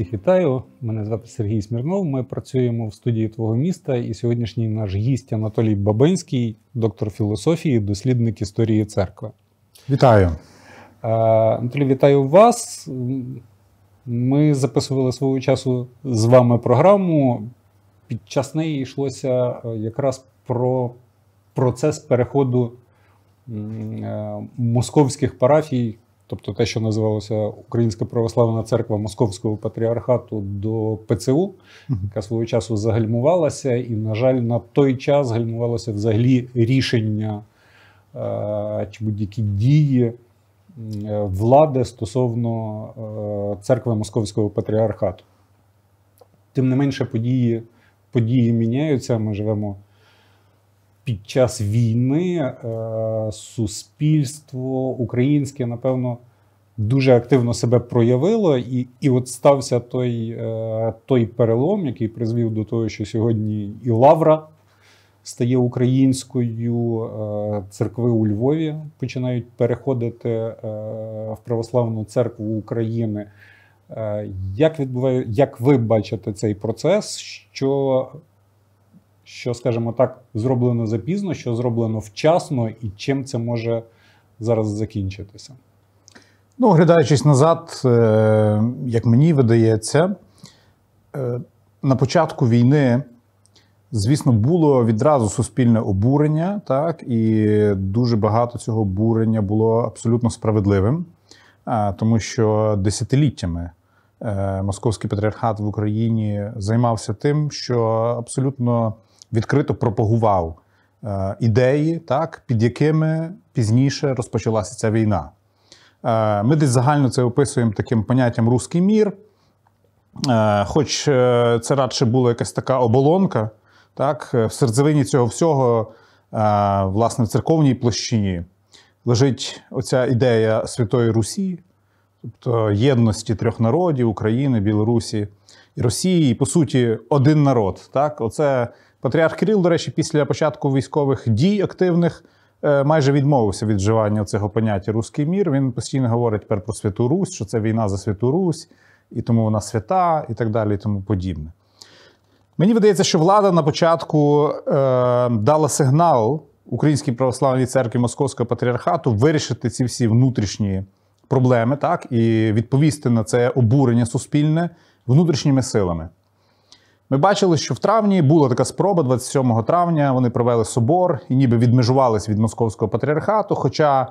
Всіх вітаю, мене звати Сергій Смірнов. Ми працюємо в студії твого міста. І сьогоднішній наш гість Анатолій Бабинський, доктор філософії, дослідник історії церкви. Вітаю. Е, Анатолій, вітаю вас. Ми записували свого часу з вами програму. Під час неї йшлося е, якраз про процес переходу е, московських парафій тобто те, що називалося Українська православна церква Московського патріархату до ПЦУ, яка свого часу загальмувалася, і, на жаль, на той час загальмувалося взагалі рішення е, чи будь-які дії. Е, влади стосовно е, церкви Московського патріархату. Тим не менше, події події міняються. Ми живемо під час війни е, суспільство українське, напевно, дуже активно себе проявило, і і от стався той, е, той перелом, який призвів до того, що сьогодні і Лавра. Стає українською, е, церкви у Львові починають переходити в Православну церкву України. Як відбуває, як ви бачите цей процес? Що що, скажімо так, зроблено запізно, що зроблено вчасно, і чим це може зараз закінчитися? Ну, оглядаючись назад, е, як мені видається, е, на початку війни, звісно, було відразу суспільне обурення, так, і дуже багато цього обурення було абсолютно справедливим, е, тому що десятиліттями. Московський патріархат в Україні займався тим, що абсолютно відкрито пропагував е, ідеї, так, під якими пізніше розпочалася ця війна. Е, ми десь загально це описуємо таким поняттям руський мір. Е, хоч це радше була якась така оболонка, так, в серцевині цього всього, власне, в церковній площині лежить оця ідея Святої Русі, тобто єдності трьох народів України, Білорусі і Росії, і по суті, один народ. Так? Оце Патріарх Кирил, до речі, після початку військових дій активних е, майже відмовився від вживання цього поняття Руський мір. Він постійно говорить тепер про Святу Русь, що це війна за Святу Русь, і тому вона свята, і так далі, і тому подібне. Мені видається, що влада на початку е, дала сигнал Українській православній церкві Московського патріархату вирішити ці всі внутрішні проблеми, так і відповісти на це обурення суспільне внутрішніми силами. Ми бачили, що в травні була така спроба 27 травня. Вони провели собор і ніби відмежувались від московського патріархату. Хоча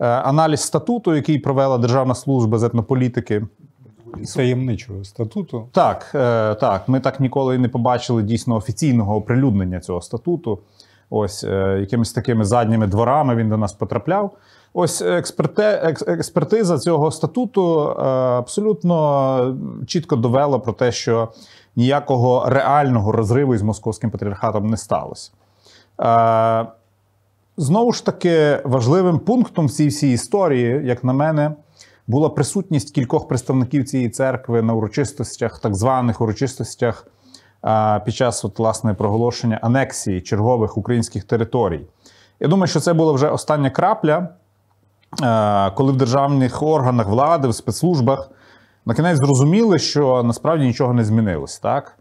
е, аналіз статуту, який провела державна служба з етнополітики, таємничого статуту, так, е, так, ми так ніколи і не побачили дійсно офіційного оприлюднення цього статуту. Ось е, якимись такими задніми дворами він до нас потрапляв. Ось експерте експертиза цього статуту е, абсолютно чітко довела про те, що ніякого реального розриву із московським патріархатом не сталося. Е, знову ж таки, важливим пунктом в цій всій історії, як на мене, була присутність кількох представників цієї церкви на урочистостях, так званих урочистостях під час от, власне проголошення анексії чергових українських територій. Я думаю, що це була вже остання крапля, коли в державних органах влади, в спецслужбах на кінець зрозуміли, що насправді нічого не змінилось, так?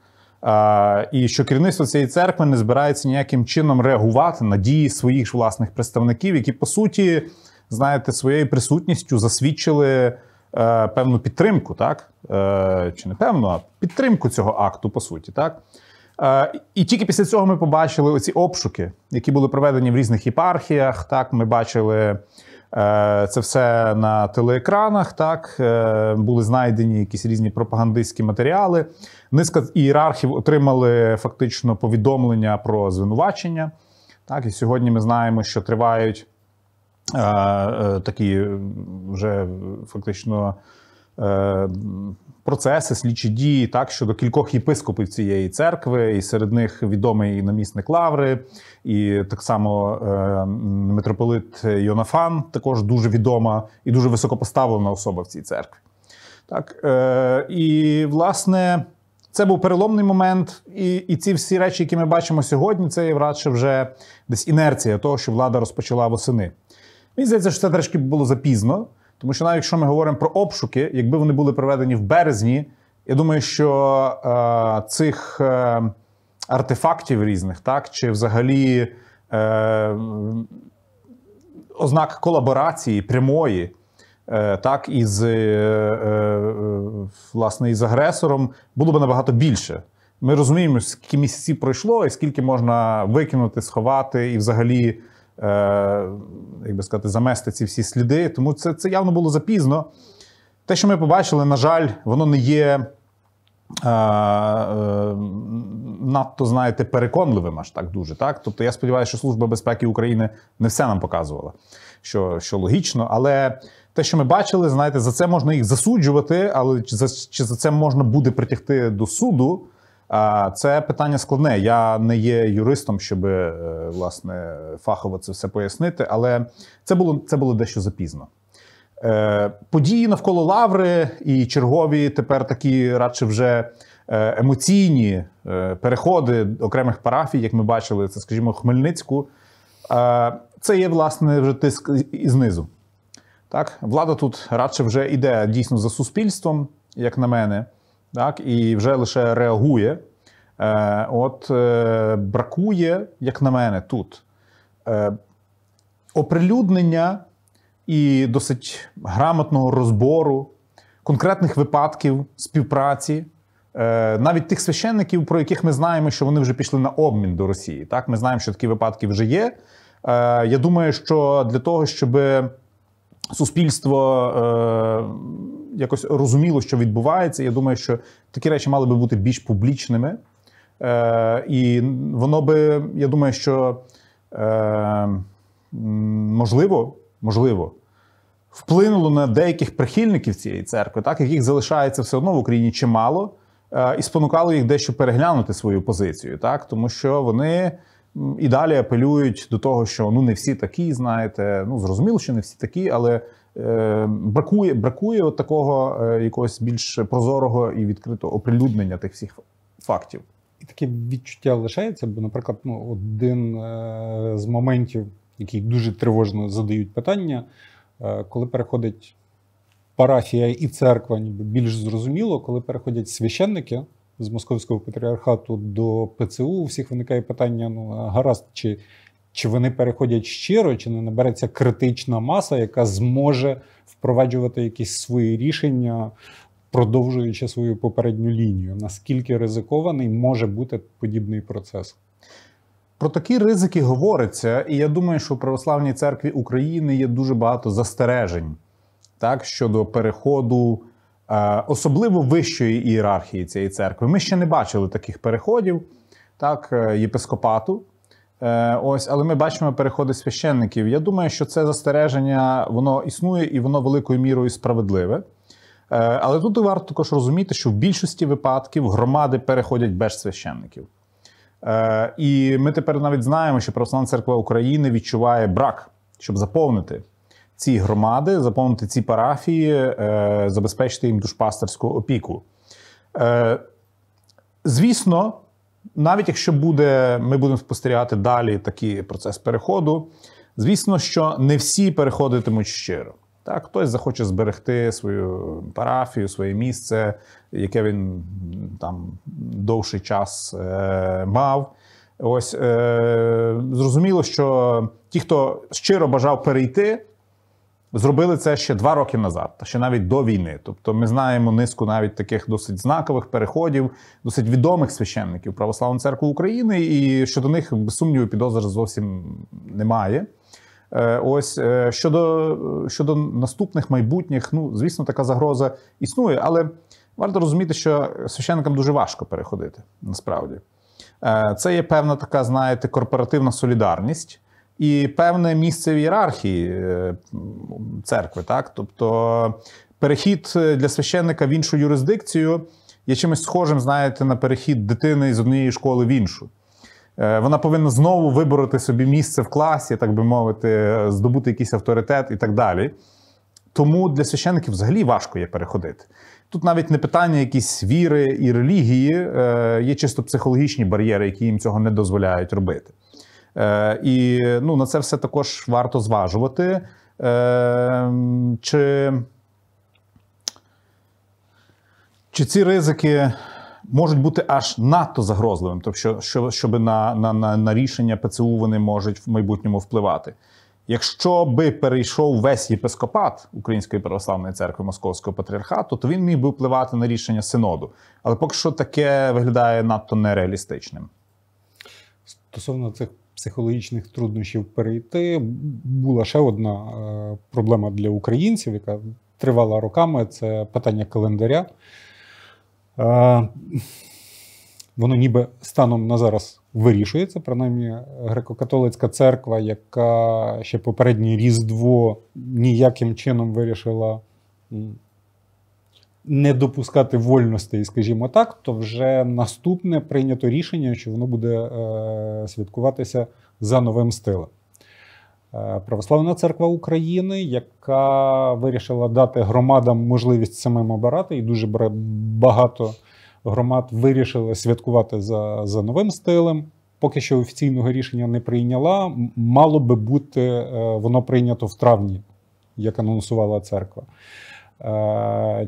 І що керівництво цієї церкви не збирається ніяким чином реагувати на дії своїх власних представників, які по суті, знаєте, своєю присутністю засвідчили е, певну підтримку, так е, чи не певну, а підтримку цього акту, по суті, так. Е, і тільки після цього ми побачили оці обшуки, які були проведені в різних єпархіях. Так, ми бачили е, це все на телеекранах. Так е, були знайдені якісь різні пропагандистські матеріали. Низка ієрархів отримали фактично повідомлення про звинувачення. Так, і сьогодні ми знаємо, що тривають Е, такі вже фактично. Е, процеси, слідчі дії так щодо кількох єпископів цієї церкви, і серед них відомий і намісник Лаври, і так само е, митрополит Йонафан, також дуже відома і дуже високопоставлена особа в цій церкві. Так і власне це був переломний момент, і і ці всі речі, які ми бачимо сьогодні, це є радше вже десь інерція того, що влада розпочала восени. Мені здається, що це трішки було запізно, тому що навіть якщо ми говоримо про обшуки, якби вони були проведені в березні, я думаю, що е, цих е, артефактів різних, так чи взагалі е, ознак колаборації прямої, е, так із е, е, власне із агресором, було б набагато більше. Ми розуміємо, скільки місяців пройшло, і скільки можна викинути, сховати і взагалі. Е, як би сказати, замести ці всі сліди. Тому це, це явно було запізно. Те, що ми побачили, на жаль, воно не є. Е, е, надто, знаєте, переконливим аж так дуже. так? Тобто я сподіваюся, що Служба безпеки України не все нам показувала, що що логічно. Але те, що ми бачили, знаєте, за це можна їх засуджувати, але чи за, чи за це можна буде притягти до суду, це питання складне. Я не є юристом, щоб е, власне фахово це все пояснити, але це було це було дещо запізно. Е, події навколо Лаври і чергові тепер такі радше вже е, емоційні переходи окремих парафій, як ми бачили, це, скажімо, Хмельницьку. Це є власне вже тиск і знизу. Так, влада тут радше вже іде дійсно за суспільством, як на мене так і вже лише реагує. Е, От е, бракує, як на мене, тут е, оприлюднення і досить грамотного розбору конкретних випадків співпраці. Е, навіть тих священників, про яких ми знаємо, що вони вже пішли на обмін до Росії. Так, ми знаємо, що такі випадки вже є. Е, я думаю, що для того, щоб суспільство е, якось розуміло, що відбувається. Я думаю, що такі речі мали би бути більш публічними. Е, І воно би, я думаю, що е, можливо, можливо. Вплинуло на деяких прихильників цієї церкви, так яких залишається все одно в Україні чимало, е, і спонукало їх дещо переглянути свою позицію, так тому що вони і далі апелюють до того, що ну не всі такі, знаєте, ну зрозуміло, що не всі такі, але е, бракує бракує от такого е, якогось більш прозорого і відкритого оприлюднення тих всіх фактів. І таке відчуття лишається, бо, наприклад, ну, один е, з моментів, який дуже тривожно задають питання, е, коли переходить парафія і церква, ніби більш зрозуміло, коли переходять священники з московського патріархату до ПЦУ, у всіх виникає питання: ну гаразд, чи чи вони переходять щиро, чи не набереться критична маса, яка зможе впроваджувати якісь свої рішення, продовжуючи свою попередню лінію. Наскільки ризикований може бути подібний процес? Про такі ризики говориться, і я думаю, що в православній церкві України є дуже багато застережень так щодо переходу Е, особливо вищої ієрархії цієї церкви. Ми ще не бачили таких переходів, так, е, єпископату. Е, ось, але ми бачимо переходи священників. Я думаю, що це застереження воно існує і воно великою мірою справедливе. Але тут варто також розуміти, що в більшості випадків громади переходять без священників. І ми тепер навіть знаємо, що Православна церква України відчуває брак, щоб заповнити ці громади, заповнити ці парафії, е, забезпечити їм душпастерську опіку. Е, звісно, навіть якщо буде, ми будемо спостерігати далі такий процес переходу. Звісно, що не всі переходитимуть щиро. Так, хтось захоче зберегти свою парафію, своє місце, яке він там довший час е, мав. Ось е, зрозуміло, що ті, хто щиро бажав перейти, Зробили це ще два роки назад, ще навіть до війни. Тобто, ми знаємо низку навіть таких досить знакових переходів, досить відомих священників Православної церкви України, і щодо них без сумніву підозр зовсім немає. Е, ось е, щодо щодо наступних майбутніх, ну звісно, така загроза існує, але варто розуміти, що священникам дуже важко переходити. Насправді, е, це є певна така, знаєте, корпоративна солідарність і певне місце в ієрархії е, церкви, так? Тобто перехід е, для священника в іншу юрисдикцію є чимось схожим, знаєте, на перехід дитини з однієї школи в іншу. Е, вона повинна знову вибороти собі місце в класі, так би мовити, здобути якийсь авторитет і так далі. Тому для священників взагалі важко є переходити. Тут навіть не питання якісь віри і релігії, є чисто психологічні бар'єри, які їм цього не дозволяють робити. Е, і ну, на це все також варто зважувати. Е, чи чи ці ризики можуть бути аж надто загрозливими, тобто, що, щоб на, на, на, на рішення ПЦУ вони можуть в майбутньому впливати? Якщо би перейшов весь єпископат Української православної церкви Московського патріархату, то він міг би впливати на рішення синоду. Але поки що таке виглядає надто нереалістичним. Стосовно цих психологічних труднощів перейти. Була ще одна е, проблема для українців, яка тривала роками це питання календаря. Е, воно ніби станом на зараз вирішується, принаймні греко-католицька церква, яка ще попереднє Різдво ніяким чином вирішила не допускати вольностей, скажімо так, то вже наступне прийнято рішення, що воно буде е, святкуватися за новим стилем. Е, Православна церква України, яка вирішила дати громадам можливість самим обирати, і дуже багато громад вирішили святкувати за, за новим стилем. Поки що офіційного рішення не прийняла, мало би бути е, воно прийнято в травні, як анонсувала церква. Е,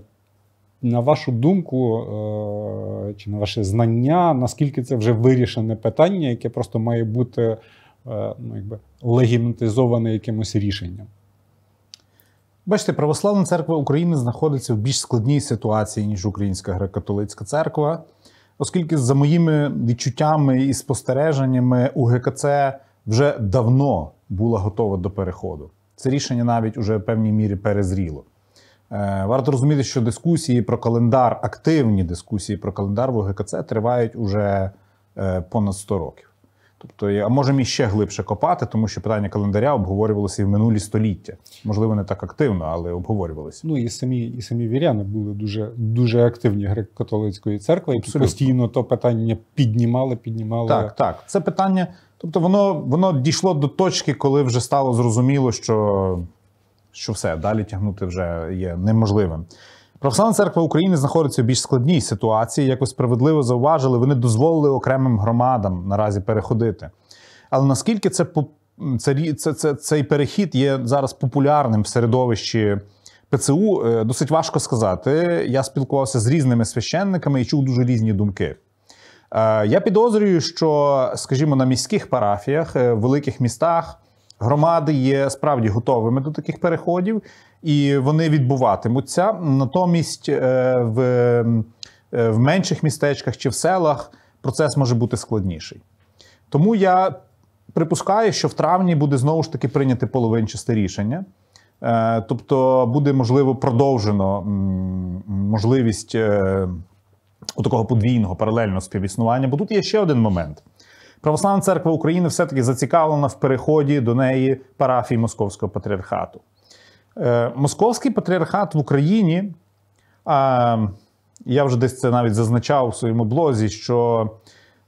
на вашу думку е, чи на ваше знання, наскільки це вже вирішене питання, яке просто має бути е, ну, якби, легіментизоване якимось рішенням? Бачите, Православна церква України знаходиться в більш складній ситуації, ніж Українська греко-католицька церква, оскільки, за моїми відчуттями і спостереженнями, УГКЦ вже давно була готова до переходу. Це рішення навіть уже в певній мірі перезріло. Е, варто розуміти, що дискусії про календар, активні дискусії про календар в ОГКЦ тривають уже е, понад 100 років. Тобто, а можемо іще глибше копати, тому що питання календаря обговорювалося і в минулі століття. Можливо, не так активно, але обговорювалися. Ну і самі і самі віряни були дуже дуже активні греко-католицької церкви, Абсолютно. які постійно то питання піднімали, піднімали. Так, так. Це питання. Тобто, воно воно дійшло до точки, коли вже стало зрозуміло, що що все далі тягнути вже є неможливим. Православна церква України знаходиться в більш складній ситуації. Як ви справедливо зауважили, вони дозволили окремим громадам наразі переходити. Але наскільки це це, це, це цей перехід є зараз популярним в середовищі ПЦУ, е, досить важко сказати. Я спілкувався з різними священниками і чув дуже різні думки. Е, я підозрюю, що, скажімо, на міських парафіях, е, в великих містах Громади є справді готовими до таких переходів, і вони відбуватимуться. Натомість е, в е, в менших містечках чи в селах процес може бути складніший. Тому я припускаю, що в травні буде знову ж таки прийняти половинчасте рішення, е, тобто буде можливо продовжено можливість такого подвійного паралельного співіснування. Бо тут є ще один момент. Православна церква України все-таки зацікавлена в переході до неї парафії Московського патріархату. Е, Московський патріархат в Україні, я вже десь це навіть зазначав у своєму блозі, що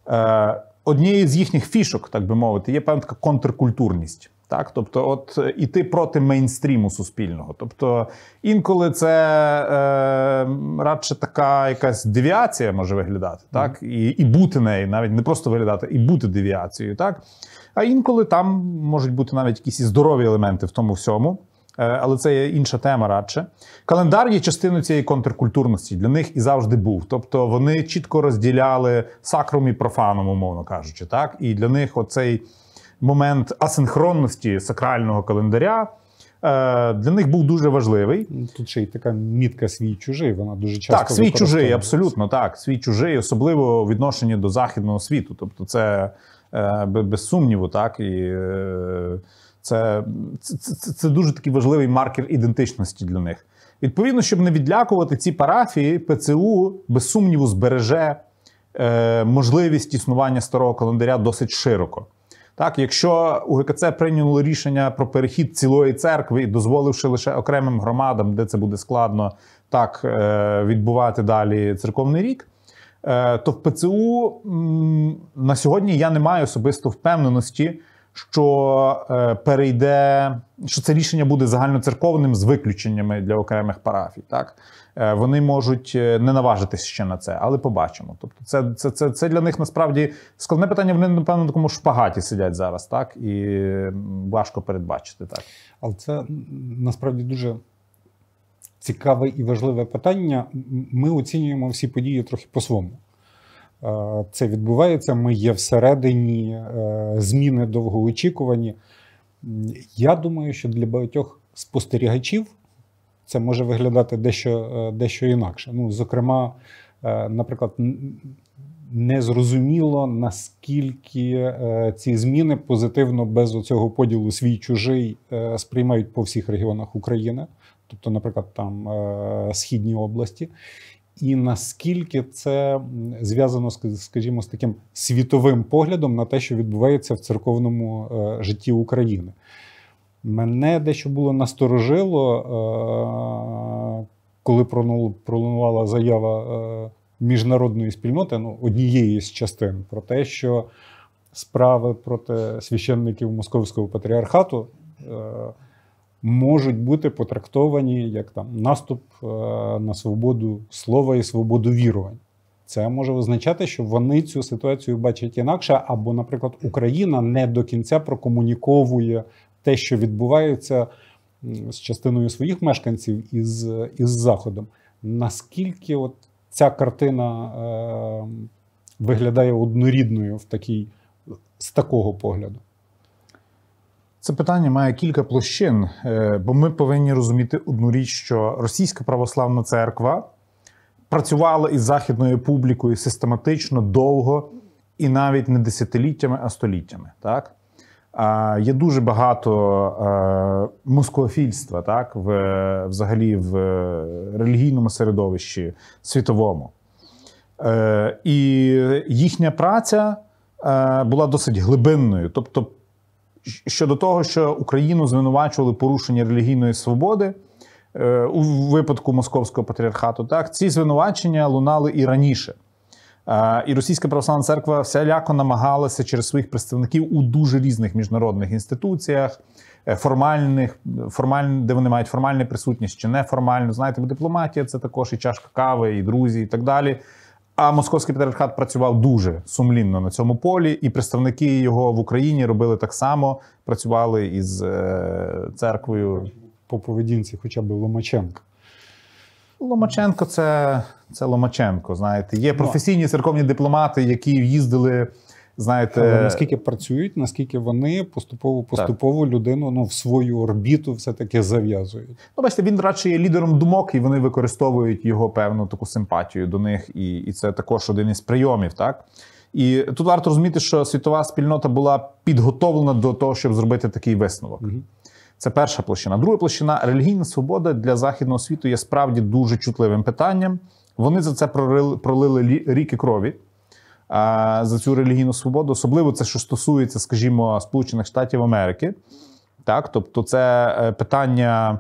е, однією з їхніх фішок, так би мовити, є певна така контркультурність. Так, тобто, от е, іти проти мейнстріму суспільного. Тобто, інколи це е, радше така якась девіація може виглядати, так і і бути нею, навіть не просто виглядати, і бути девіацією, так. А інколи там можуть бути навіть якісь і здорові елементи в тому всьому. Е, але це є інша тема радше. Календар є частиною цієї контркультурності для них і завжди був. Тобто вони чітко розділяли сакрум і профаном, умовно кажучи, так і для них оцей момент асинхронності сакрального календаря. Е, для них був дуже важливий. Тут ще й така мітка свій чужий. Вона дуже часто Так, свій чужий, абсолютно так. Свій чужий, особливо відношення до західного світу. Тобто, це е, без сумніву, так і е, це, це, це, це дуже такий важливий маркер ідентичності для них. Відповідно, щоб не відлякувати ці парафії, ПЦУ без сумніву збереже можливість існування старого календаря досить широко. Так, якщо УГКЦ прийняло рішення про перехід цілої церкви і дозволивши лише окремим громадам, де це буде складно так е, відбувати далі церковний рік. Е, то в ПЦУ на сьогодні я не маю особисто впевненості, що е, перейде, що це рішення буде загальноцерковним з виключеннями для окремих парафій. Так е, вони можуть е, не наважитися ще на це, але побачимо. Тобто, це це, це, це для них насправді складне питання. Вони напевно на такому шпагаті сидять зараз, так і важко передбачити так. Але це насправді дуже. Цікаве і важливе питання. Ми оцінюємо всі події трохи по-своєму. Е, це відбувається. Ми є всередині, е, зміни довгоочікувані. Я думаю, що для багатьох спостерігачів це може виглядати дещо е, дещо інакше. Ну, Зокрема, наприклад, незрозуміло, наскільки ці зміни позитивно без оцього поділу свій чужий сприймають по всіх регіонах України. Тобто, наприклад, там східні області, і наскільки це зв'язано скажімо, з таким світовим поглядом на те, що відбувається в церковному е, житті України. Мене дещо було насторожило, е, коли пролунувала заява е, міжнародної спільноти, ну, однієї з частин, про те, що справи проти священників Московського патріархату можуть бути потрактовані як там наступ е, на свободу слова і свободу вірувань. Це може означати, що вони цю ситуацію бачать інакше, або, наприклад, Україна не до кінця прокомуніковує те, що відбувається з частиною своїх мешканців із із Заходом. Наскільки от ця картина е, виглядає однорідною в такій, з такого погляду? Це питання має кілька площин, е, бо ми повинні розуміти одну річ, що російська православна церква працювала із західною публікою систематично довго і навіть не десятиліттями, а століттями. Так? Є дуже багато е, москофільства, так, в, взагалі в е, релігійному середовищі світовому. І їхня праця була досить глибинною. Тобто щодо того, що Україну звинувачували порушення релігійної свободи е, у випадку московського патріархату. Так, ці звинувачення лунали і раніше. Е, і російська православна церква всяляко намагалася через своїх представників у дуже різних міжнародних інституціях, е, формальних, формаль, де вони мають формальну присутність чи неформальну. Знаєте, дипломатія це також і чашка кави, і друзі, і так далі. А московський патріархат працював дуже сумлінно на цьому полі, і представники його в Україні робили так само, працювали із е, церквою по поведінці, хоча б Ломаченко. Ломаченко це це Ломаченко. Знаєте, є ну, професійні церковні дипломати, які їздили знаєте, Але наскільки працюють, наскільки вони поступово поступово людину ну в свою орбіту все таки зав'язують. Ну, бачите, він радше є лідером думок, і вони використовують його певну таку симпатію до них, і, і це також один із прийомів, так. І тут варто розуміти, що світова спільнота була підготовлена до того, щоб зробити такий висновок. Угу. Це перша площина. Друга площина релігійна свобода для західного світу є справді дуже чутливим питанням. Вони за це пролили ріки крові за цю релігійну свободу, особливо це, що стосується, скажімо, Сполучених Штатів Америки. Так, тобто, це е, питання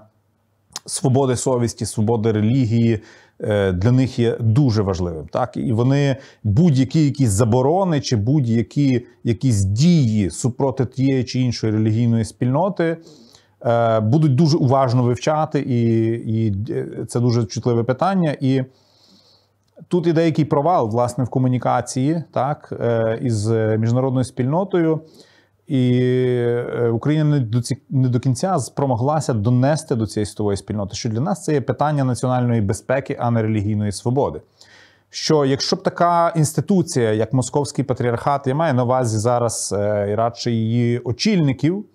свободи совісті, свободи релігії е, для них є дуже важливим. Так, і вони будь-які якісь заборони чи будь-які якісь дії супроти тієї чи іншої релігійної спільноти. Е, будуть дуже уважно вивчати, і і це дуже чутливе питання. І Тут і деякий провал власне в комунікації, так е, із е, міжнародною спільнотою, і е, Україна не до ці не до кінця спромоглася донести до цієї світової спільноти, що для нас це є питання національної безпеки, а не релігійної свободи. Що якщо б така інституція, як Московський патріархат, я маю на увазі зараз і радше її очільників,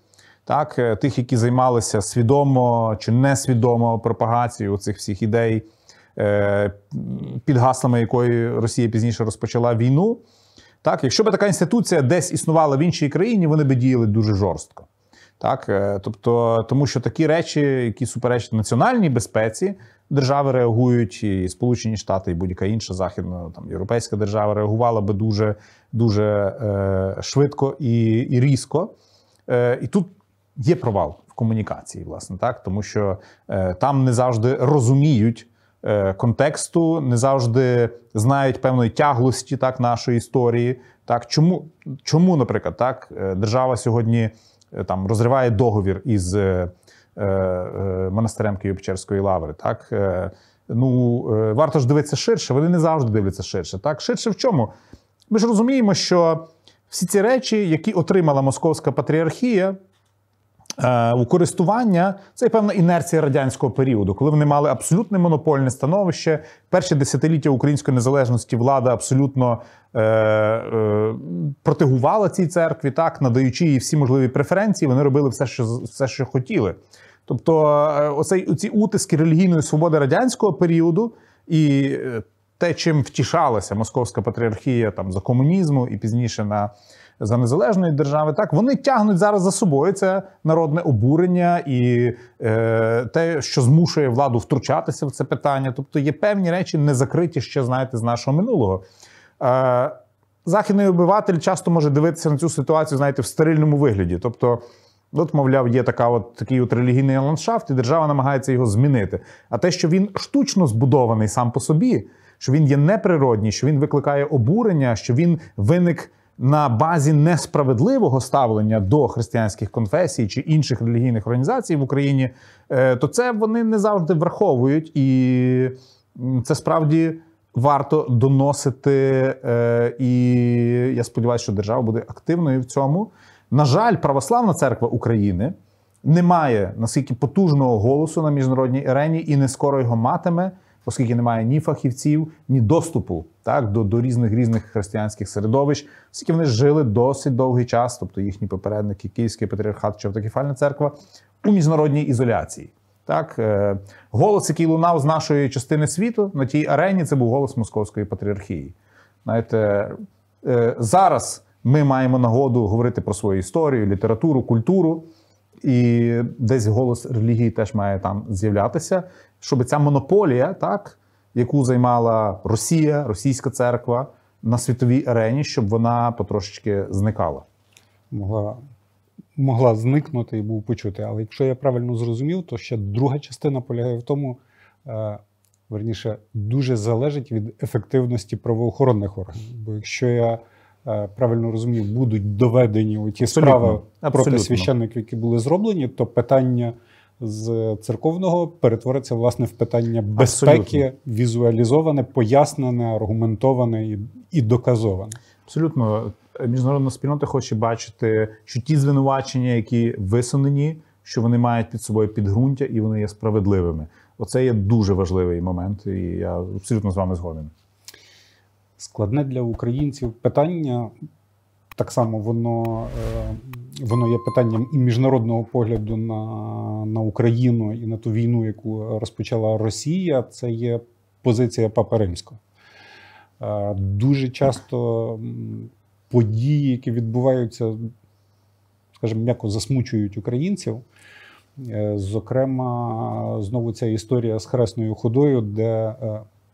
так тих, які займалися свідомо чи несвідомо пропагацією цих всіх ідей. Е, під гаслами якої Росія пізніше розпочала війну. Так, Якщо б така інституція десь існувала в іншій країні, вони би діяли дуже жорстко. Так, е, Тобто, тому що такі речі, які суперечать національній безпеці, держави реагують, і Сполучені Штати, і будь-яка інша західна там європейська держава реагувала би дуже дуже е, швидко і і різко. Е, І тут є провал в комунікації, власне, так, тому що е, там не завжди розуміють. Е, контексту, не завжди знають певної тяглості так нашої історії. Так, чому, чому, наприклад, так е, держава сьогодні е, там розриває договір із е, е, монастирем Києво-Печерської лаври? Так ну варто ж дивитися ширше. Вони не завжди дивляться ширше. Так, ширше в чому? Ми ж розуміємо, що всі ці речі, які отримала Московська патріархія, Е, у користування це певна інерція радянського періоду, коли вони мали абсолютне монопольне становище. Перші десятиліття української незалежності влада абсолютно е, е, протигувала цій церкві, так надаючи їй всі можливі преференції, вони робили все, що все, що хотіли. Тобто, е, оцей ці утиски релігійної свободи радянського періоду і е, те, чим втішалася московська патріархія там за комунізму і пізніше на за незалежної держави, так вони тягнуть зараз за собою це народне обурення і е, те, що змушує владу втручатися в це питання. Тобто є певні речі, не закриті ще, знаєте, з нашого минулого. Е, Західний обиватель часто може дивитися на цю ситуацію, знаєте, в стерильному вигляді. Тобто, от, мовляв, є така от такий от релігійний ландшафт, і держава намагається його змінити. А те, що він штучно збудований сам по собі, що він є неприродній, що він викликає обурення, що він виник на базі несправедливого ставлення до християнських конфесій чи інших релігійних організацій в Україні, е, то це вони не завжди враховують, і це справді варто доносити. Е, і я сподіваюся, що держава буде активною в цьому. На жаль, православна церква України. не має наскільки потужного голосу на міжнародній арені, і не скоро його матиме оскільки немає ні фахівців, ні доступу так до до різних різних християнських середовищ, оскільки вони жили досить довгий час, тобто їхні попередники, Київський патріархат чи автокефальна церква у міжнародній ізоляції. Так, е, голос, який лунав з нашої частини світу на тій арені, це був голос московської патріархії. Знаєте, е, зараз ми маємо нагоду говорити про свою історію, літературу, культуру, і десь голос релігії теж має там з'являтися щоб ця монополія, так, яку займала Росія, Російська церква на світовій арені, щоб вона потрошечки зникала. Могла могла зникнути і був почути. Але якщо я правильно зрозумів, то ще друга частина полягає в тому, е, верніше дуже залежить від ефективності правоохоронних органів. Бо якщо я е, Правильно розумів, будуть доведені ті справи проти священників, які були зроблені, то питання з церковного перетвориться власне в питання безпеки, Абсолютно. візуалізоване, пояснене, аргументоване і, і доказоване. Абсолютно міжнародна спільнота хоче бачити, що ті звинувачення, які висунені, що вони мають під собою підґрунтя і вони є справедливими. Оце є дуже важливий момент, і я абсолютно з вами згоден. Складне для українців питання так само воно е, воно є питанням і міжнародного погляду на, на Україну і на ту війну, яку розпочала Росія. Це є позиція Папи Римського. Е, дуже часто події, які відбуваються, скажімо, м'яко засмучують українців. Е, зокрема, знову ця історія з хресною ходою, де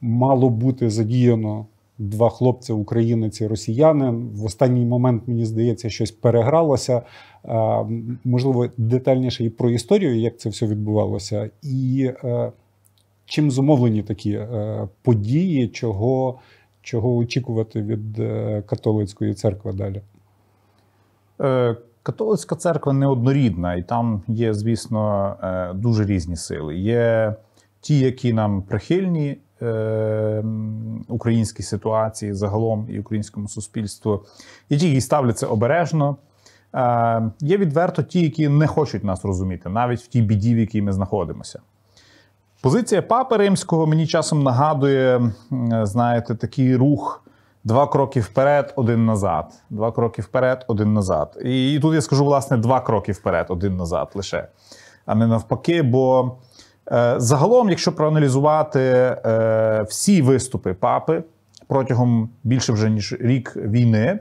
мало бути задіяно два хлопці, українець і росіянин. В останній момент мені здається, щось перегралося. Е, можливо, детальніше і про історію, як це все відбувалося, і е, чим зумовлені такі е, події, чого, чого очікувати від католицької церкви далі. Католицька церква неоднорідна, і там є, звісно, дуже різні сили. Є ті, які нам прихильні, Ем, українській ситуації загалом і українському суспільству, і ті, які ставляться обережно. Ем, є відверто ті, які не хочуть нас розуміти, навіть в тій біді, в якій ми знаходимося. Позиція папи римського мені часом нагадує, знаєте, такий рух два кроки вперед, один назад. Два кроки вперед, один назад. І тут я скажу, власне, два кроки вперед, один назад лише, а не навпаки, бо Е, загалом, якщо проаналізувати е, всі виступи папи протягом більше вже ніж рік війни,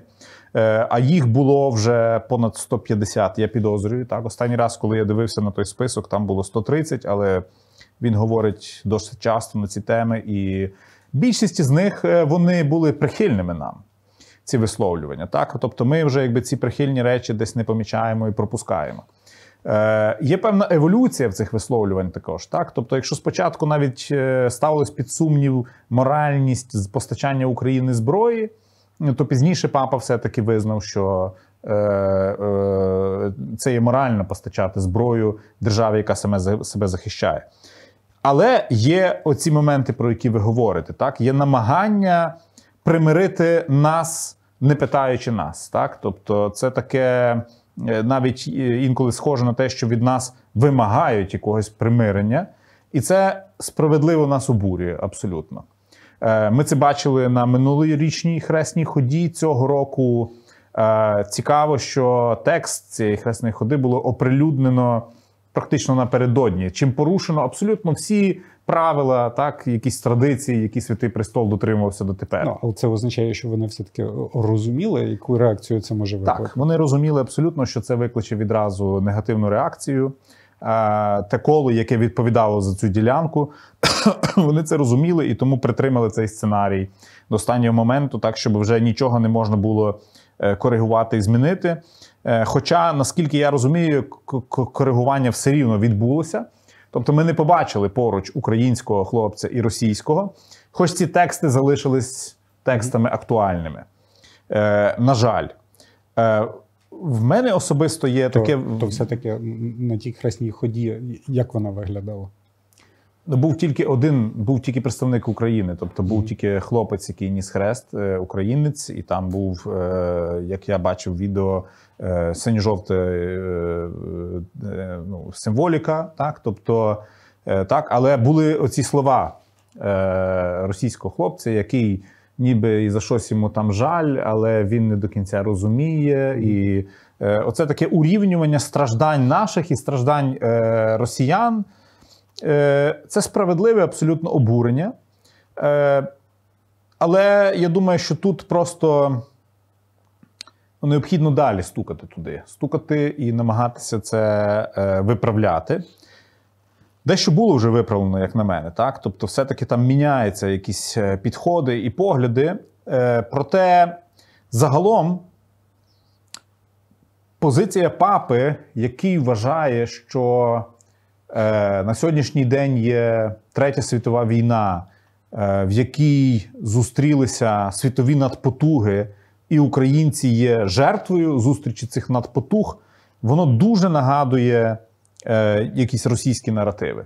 е, а їх було вже понад 150, я підозрюю. Так, останній раз, коли я дивився на той список, там було 130, але він говорить досить часто на ці теми, і більшість з них вони були прихильними нам. Ці висловлювання, так тобто, ми вже якби ці прихильні речі десь не помічаємо і пропускаємо. Е, Є певна еволюція в цих висловлювань також. Так, тобто, якщо спочатку навіть е, ставилось під сумнів моральність з постачання України зброї, то пізніше папа все-таки визнав, що е, е, це є морально постачати зброю державі, яка саме себе захищає. Але є оці моменти, про які ви говорите, так є намагання примирити нас, не питаючи нас, так тобто, це таке. Е, навіть е, інколи схоже на те, що від нас вимагають якогось примирення, і це справедливо нас обурює абсолютно. Е, ми це бачили на минулорічній хресній ході цього року. Цікаво, що текст цієї хресної ходи було оприлюднено практично напередодні, чим порушено абсолютно всі правила, так якісь традиції, які святий престол дотримувався дотепер. Ну, але це означає, що вони все таки розуміли, яку реакцію це може викликати? Так, Вони розуміли абсолютно, що це викличе відразу негативну реакцію. Те коло, яке відповідало за цю ділянку, вони це розуміли і тому притримали цей сценарій до останнього моменту, так щоб вже нічого не можна було е, коригувати і змінити. Е, хоча, наскільки я розумію, коригування все рівно відбулося. Тобто, ми не побачили поруч українського хлопця і російського, хоч ці тексти залишились текстами актуальними. Е, На жаль, Е, в мене особисто є таке. То, все-таки на тій красній ході, як вона виглядала? Ну, був тільки один, був тільки представник України, тобто був тільки хлопець, який ніс хрест, е, українець, і там був, е, як я бачив, відео е, синьо-жовте ну, символіка, так, тобто так, але були оці слова російського хлопця, який. Ніби і за щось йому там жаль, але він не до кінця розуміє. І оце таке урівнювання страждань наших і страждань росіян. Е, це справедливе абсолютно обурення. Е, але я думаю, що тут просто ну, необхідно далі стукати туди, стукати і намагатися це е, виправляти. Дещо було вже виправлено, як на мене, так? Тобто, все-таки там міняються якісь підходи і погляди. Проте загалом позиція папи, який вважає, що Е, на сьогоднішній день є третя світова війна, е, в якій зустрілися світові надпотуги, і українці є жертвою зустрічі цих надпотуг. Воно дуже нагадує е, якісь російські наративи.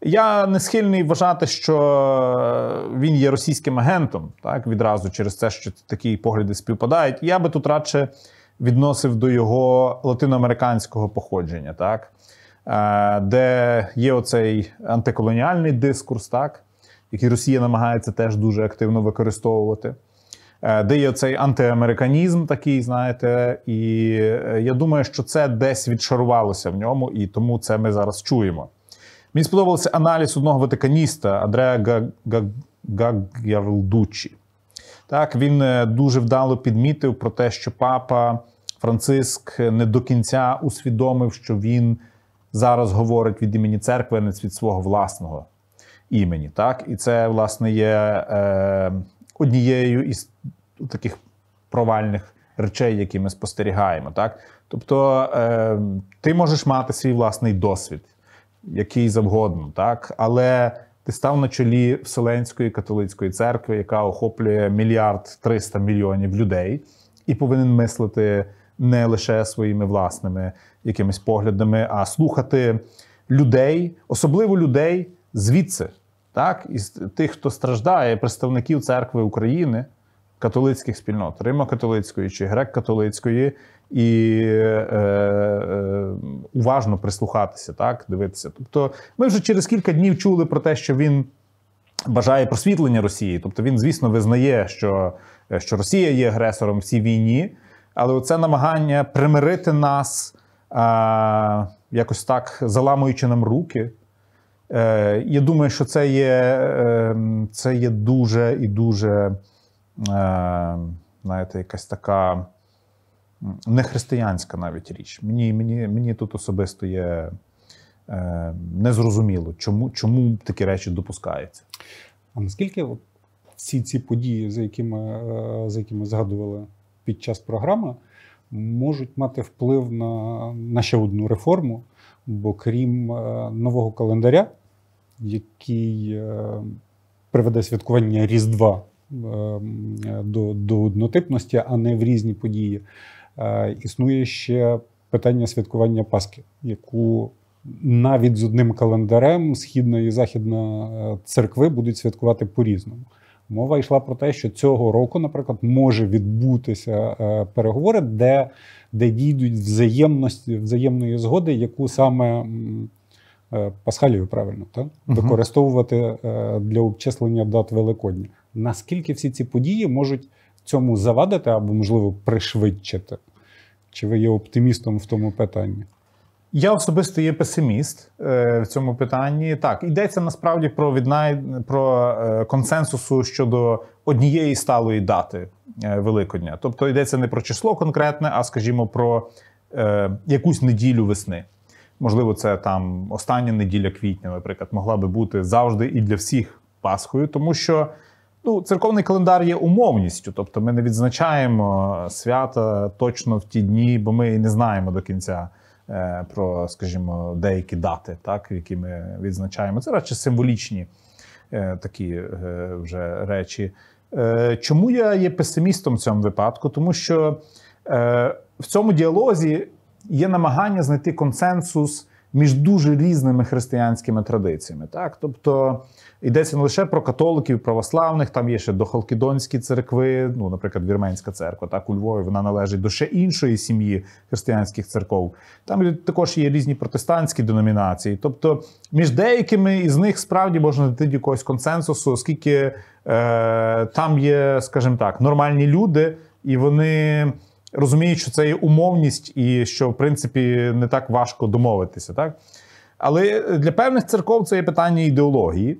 Я не схильний вважати, що він є російським агентом, так відразу через те, що такі погляди співпадають. Я би тут радше відносив до його латиноамериканського походження, так. Е, де є оцей антиколоніальний дискурс, так, який Росія намагається теж дуже активно використовувати, е, де є цей антиамериканізм такий, знаєте, і е, я думаю, що це десь відшарувалося в ньому, і тому це ми зараз чуємо. Мені сподобався аналіз одного ватиканіста Андреа Гаг'ярдучі. Так, він дуже вдало підмітив про те, що папа Франциск не до кінця усвідомив, що він зараз говорить від імені церкви, не від свого власного імені. Так? І це, власне, є е, однією із таких провальних речей, які ми спостерігаємо. Так? Тобто е, ти можеш мати свій власний досвід, який завгодно, так? але ти став на чолі Вселенської католицької церкви, яка охоплює мільярд 300 мільйонів людей, і повинен мислити не лише своїми власними якимись поглядами, а слухати людей, особливо людей звідси, так із тих, хто страждає, представників церкви України, католицьких спільнот, Римо-католицької чи грек-католицької, і е, е, уважно прислухатися, так дивитися. Тобто, ми вже через кілька днів чули про те, що він. Бажає просвітлення Росії, тобто він, звісно, визнає, що що Росія є агресором в цій війні, але це намагання примирити нас, е, якось так заламуючи нам руки. Е, Я думаю, що це є е, це є дуже і дуже е, знаєте, якась така нехристиянська навіть річ. Мені мені, мені тут особисто є е, незрозуміло, чому, чому такі речі допускаються. А наскільки всі ці події, за якими е, за якими згадували під час програми можуть мати вплив на, на ще одну реформу. Бо крім е, нового календаря, який е, приведе святкування Різдва е, до, до однотипності, а не в різні події, існує ще питання святкування Пасхи, яку навіть з одним календарем східна і західна церкви будуть святкувати по-різному. Мова йшла про те, що цього року, наприклад, може відбутися е, переговори, де де дійдуть взаємності взаємної згоди, яку саме е, Пасхалію правильно так? Угу. використовувати е, для обчислення дат Великодня. Наскільки всі ці події можуть цьому завадити або, можливо, пришвидшити? Чи ви є оптимістом в тому питанні? Я особисто є песиміст е, в цьому питанні. Так, йдеться насправді про віднай... про е, консенсусу щодо однієї сталої дати е, Великодня. Тобто йдеться не про число конкретне, а скажімо, про якусь неділю весни. Можливо, це там остання неділя квітня, наприклад, могла би бути завжди і для всіх Пасхою, тому що ну, церковний календар є умовністю, тобто ми не відзначаємо свята точно в ті дні, бо ми не знаємо до кінця. Е, про, скажімо, деякі дати, так які ми відзначаємо. Це радше символічні е, такі е, вже речі. Чому я є песимістом в цьому випадку? Тому що в цьому діалозі є намагання знайти консенсус між дуже різними християнськими традиціями. Так, тобто йдеться не лише про католиків, православних, там є ще дохалкідонські церкви, ну, наприклад, Вірменська церква, так у Львові вона належить до ще іншої сім'ї християнських церков. Там також є різні протестантські деномінації. Тобто, між деякими із них справді можна знайти якогось консенсусу, оскільки е, там є, скажімо так, нормальні люди, і вони розуміють, що це є умовність, і що в принципі не так важко домовитися, так але для певних церков це є питання ідеології.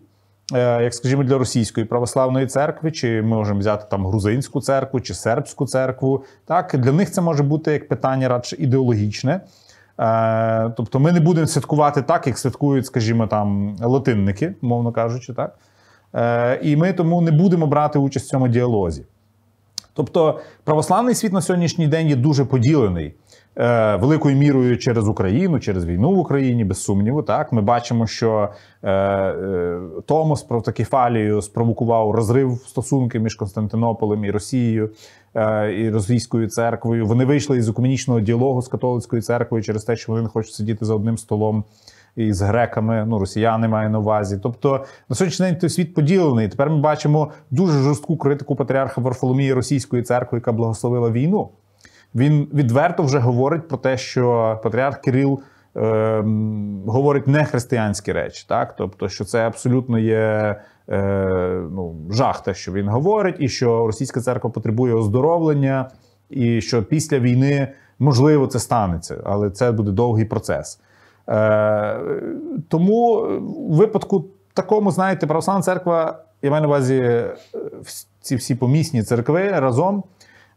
Е, як скажімо, для російської православної церкви, чи ми можемо взяти там грузинську церкву чи сербську церкву, так для них це може бути як питання радше ідеологічне, е, тобто ми не будемо святкувати так, як святкують, скажімо, там латинники, мовно кажучи, так е, і ми тому не будемо брати участь в цьому діалозі. Тобто православний світ на сьогоднішній день є дуже поділений е, великою мірою через Україну, через війну в Україні, без сумніву. Так ми бачимо, що е, е, Томос про Такефалію спровокував розрив стосунки між Константинополем і Росією е, і Російською церквою. Вони вийшли із екуменічного діалогу з католицькою церквою через те, що вони не хочуть сидіти за одним столом і з греками, ну росіяни маю на увазі. Тобто на сьогоднішній день той світ поділений. Тепер ми бачимо дуже жорстку критику патріарха Варфоломії російської церкви, яка благословила війну. Він відверто вже говорить про те, що патріарх Кирил. Ем, говорить не християнські речі, так тобто, що це абсолютно є е, ну, жах, те, що він говорить, і що російська церква потребує оздоровлення, і що після війни можливо це станеться, але це буде довгий процес. Е, тому в випадку такому, знаєте, православна церква, я маю на увазі е, ці всі помісні церкви разом,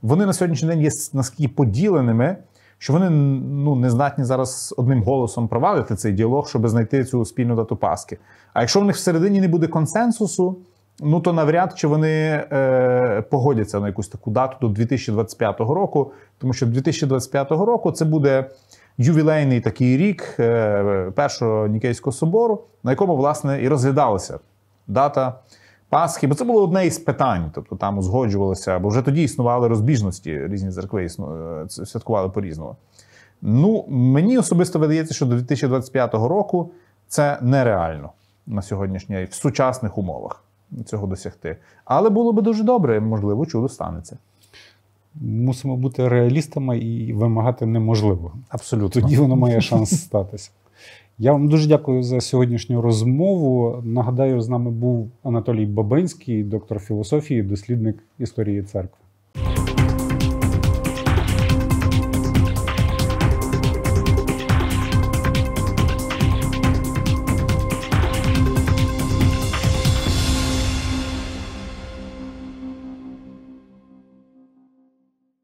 вони на сьогоднішній день є наскільки поділеними, що вони ну, не здатні зараз одним голосом провадити цей діалог, щоб знайти цю спільну дату Пасхи. А якщо в них всередині не буде консенсусу, ну то навряд чи вони е, погодяться на якусь таку дату до 2025 року, тому що 2025 року це буде ювілейний такий рік е, першого Нікейського собору, на якому, власне, і розглядалася дата Пасхи. Бо це було одне із питань, тобто там узгоджувалося, бо вже тоді існували розбіжності, різні церкви е, святкували по-різному. Ну, мені особисто видається, що до 2025 року це нереально на сьогоднішній в сучасних умовах цього досягти. Але було би дуже добре, можливо, чудо станеться мусимо бути реалістами і вимагати неможливого. Абсолютно. Тоді воно має шанс статися. Я вам дуже дякую за сьогоднішню розмову. Нагадаю, з нами був Анатолій Бабинський, доктор філософії, дослідник історії церкви.